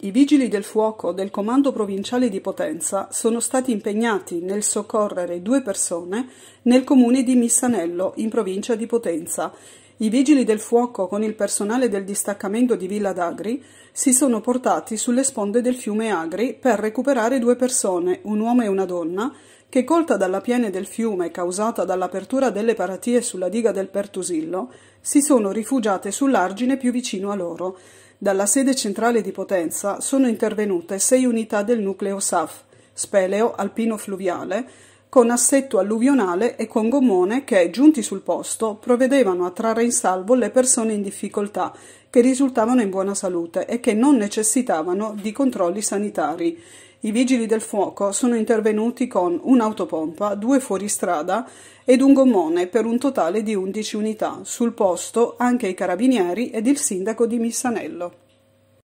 I vigili del fuoco del Comando Provinciale di Potenza sono stati impegnati nel soccorrere due persone nel comune di Missanello, in provincia di Potenza, i vigili del fuoco con il personale del distaccamento di Villa d'Agri si sono portati sulle sponde del fiume Agri per recuperare due persone, un uomo e una donna, che colta dalla piene del fiume causata dall'apertura delle paratie sulla diga del Pertusillo, si sono rifugiate sull'argine più vicino a loro. Dalla sede centrale di Potenza sono intervenute sei unità del nucleo SAF, Speleo Alpino Fluviale, con assetto alluvionale e con gommone che, giunti sul posto, provvedevano a trarre in salvo le persone in difficoltà che risultavano in buona salute e che non necessitavano di controlli sanitari. I vigili del fuoco sono intervenuti con un'autopompa, due fuoristrada ed un gommone per un totale di 11 unità. Sul posto anche i carabinieri ed il sindaco di Missanello.